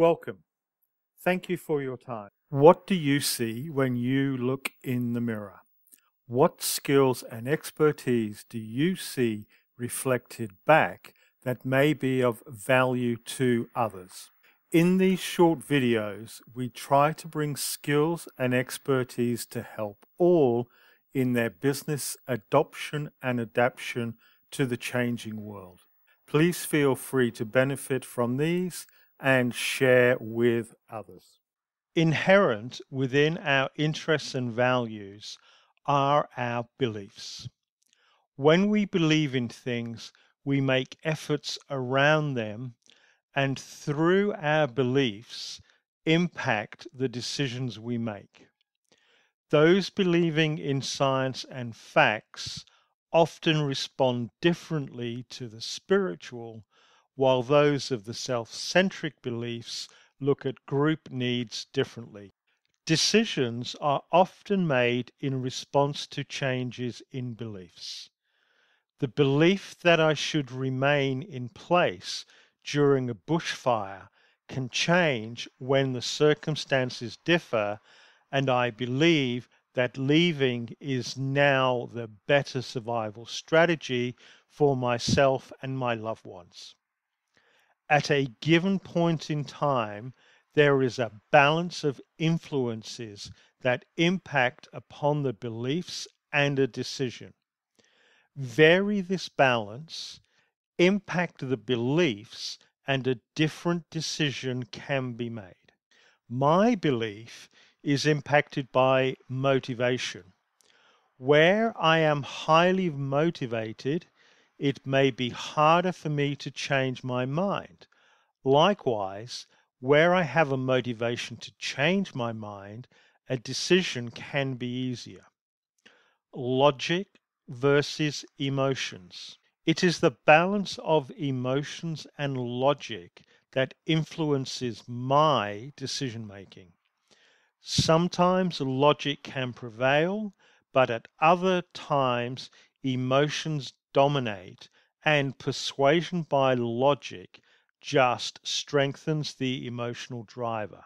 Welcome. Thank you for your time. What do you see when you look in the mirror? What skills and expertise do you see reflected back that may be of value to others? In these short videos, we try to bring skills and expertise to help all in their business adoption and adaptation to the changing world. Please feel free to benefit from these and share with others. Inherent within our interests and values are our beliefs. When we believe in things, we make efforts around them and through our beliefs impact the decisions we make. Those believing in science and facts often respond differently to the spiritual while those of the self centric beliefs look at group needs differently. Decisions are often made in response to changes in beliefs. The belief that I should remain in place during a bushfire can change when the circumstances differ, and I believe that leaving is now the better survival strategy for myself and my loved ones at a given point in time, there is a balance of influences that impact upon the beliefs and a decision. Vary this balance, impact the beliefs, and a different decision can be made. My belief is impacted by motivation. Where I am highly motivated, it may be harder for me to change my mind. Likewise, where I have a motivation to change my mind, a decision can be easier. Logic versus emotions. It is the balance of emotions and logic that influences my decision making. Sometimes logic can prevail, but at other times emotions dominate, and persuasion by logic just strengthens the emotional driver.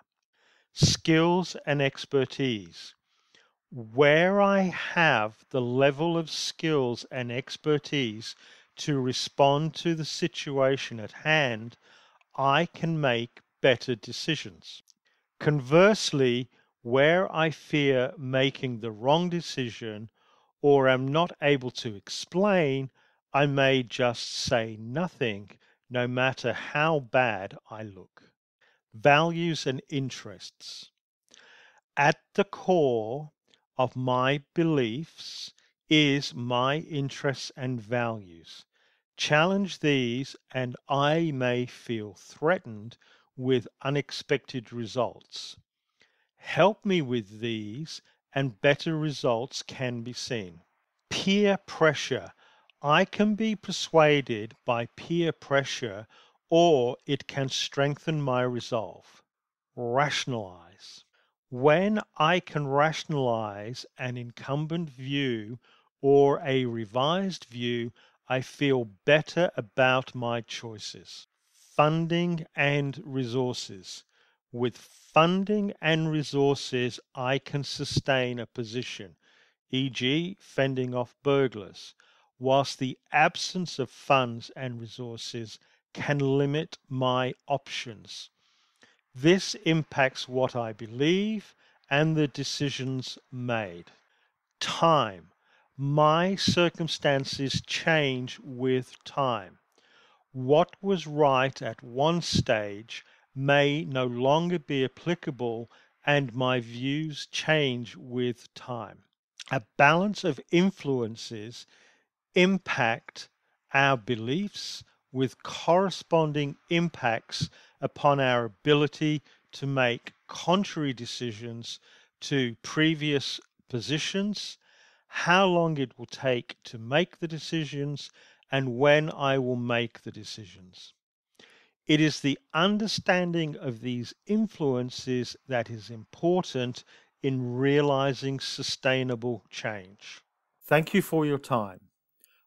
Skills and expertise. Where I have the level of skills and expertise to respond to the situation at hand, I can make better decisions. Conversely, where I fear making the wrong decision or am not able to explain, I may just say nothing, no matter how bad I look. Values and interests. At the core of my beliefs is my interests and values. Challenge these, and I may feel threatened with unexpected results. Help me with these, and better results can be seen. Peer pressure. I can be persuaded by peer pressure or it can strengthen my resolve. Rationalize. When I can rationalize an incumbent view or a revised view, I feel better about my choices. Funding and resources with funding and resources, I can sustain a position, e.g., fending off burglars, whilst the absence of funds and resources can limit my options. This impacts what I believe and the decisions made. Time. My circumstances change with time. What was right at one stage may no longer be applicable and my views change with time. A balance of influences impact our beliefs with corresponding impacts upon our ability to make contrary decisions to previous positions, how long it will take to make the decisions, and when I will make the decisions. It is the understanding of these influences that is important in realizing sustainable change. Thank you for your time.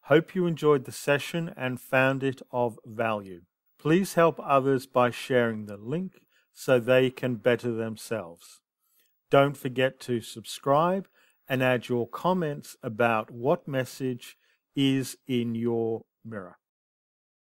Hope you enjoyed the session and found it of value. Please help others by sharing the link so they can better themselves. Don't forget to subscribe and add your comments about what message is in your mirror.